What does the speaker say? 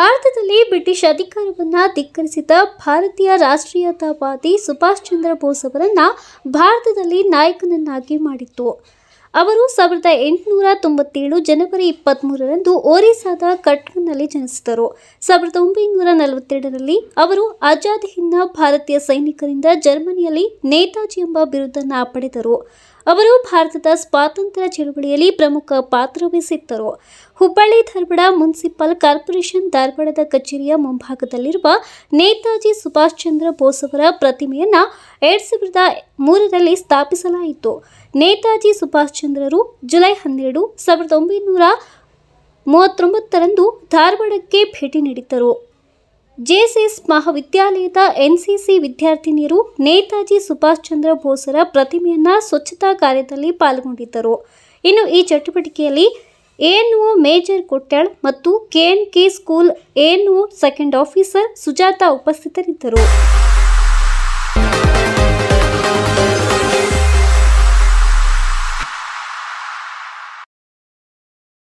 ಭಾರತದಲ್ಲಿ ಬ್ರಿಟಿಷ್ ಅಧಿಕಾರವನ್ನು ಧಿಕ್ಕರಿಸಿದ ಭಾರತೀಯ ರಾಷ್ಟ್ರೀಯತಾವಾದಿ ಸುಭಾಷ್ ಚಂದ್ರ ಬೋಸ್ ಅವರನ್ನು ಭಾರತದಲ್ಲಿ ನಾಯಕನನ್ನಾಗಿ ಮಾಡಿತ್ತು ಅವರು ಸಾವಿರದ ಎಂಟುನೂರ ತೊಂಬತ್ತೇಳು ಜನವರಿ ಇಪ್ಪತ್ತ್ಮೂರರಂದು ಒರಿಸ್ಸಾದ ಕಟ್ಕನ್ನಲ್ಲಿ ಜನಿಸಿದರು ಸಾವಿರದ ಒಂಬೈನೂರ ನಲವತ್ತೆರಡರಲ್ಲಿ ಅವರು ಆಜಾದ್ ಹಿಂದ ಭಾರತೀಯ ಸೈನಿಕರಿಂದ ಜರ್ಮನಿಯಲ್ಲಿ ನೇತಾಜಿ ಎಂಬ ಬಿರುದನ್ನು ಪಡೆದರು ಅವರು ಭಾರತದ ಸ್ವಾತಂತ್ರ್ಯ ಚಳುವಳಿಯಲ್ಲಿ ಪ್ರಮುಖ ಪಾತ್ರ ವಹಿಸಿದ್ದರು ಹುಬ್ಬಳ್ಳಿ ಧಾರವಾಡ ಮುನ್ಸಿಪಲ್ ಕಾರ್ಪೊರೇಷನ್ ಧಾರವಾಡದ ಕಚೇರಿಯ ಮುಂಭಾಗದಲ್ಲಿರುವ ನೇತಾಜಿ ಸುಭಾಷ್ ಚಂದ್ರ ಬೋಸ್ ಅವರ ಪ್ರತಿಮೆಯನ್ನು ಎರಡು ಸಾವಿರದ ಮೂರರಲ್ಲಿ ಸ್ಥಾಪಿಸಲಾಯಿತು ನೇತಾಜಿ ಸುಭಾಷ್ ಚಂದ್ರರು ಜುಲೈ ಹನ್ನೆರಡು ಸಾವಿರದ ಒಂಬೈನೂರ ಮೂವತ್ತೊಂಬತ್ತರಂದು ಧಾರವಾಡಕ್ಕೆ ಭೇಟಿ ನೀಡಿದ್ದರು ಜೆಎಸ್ಎಸ್ ಮಹಾವಿದ್ಯಾಲಯದ ಎನ್ಸಿಸಿ ವಿದ್ಯಾರ್ಥಿನಿಯರು ನೇತಾಜಿ ಸುಭಾಷ್ ಚಂದ್ರ ಬೋಸರ ಪ್ರತಿಮೆಯನ್ನು ಸ್ವಚ್ಛತಾ ಕಾರ್ಯದಲ್ಲಿ ಪಾಲ್ಗೊಂಡಿದ್ದರು ಇನ್ನು ಈ ಚಟುವಟಿಕೆಯಲ್ಲಿ ಎಎನ್ಒ ಮೇಜರ್ ಕೊಟ್ಟಾಳ್ ಮತ್ತು K school ANO second officer Sujata ಉಪಸ್ಥಿತರಿದ್ದರು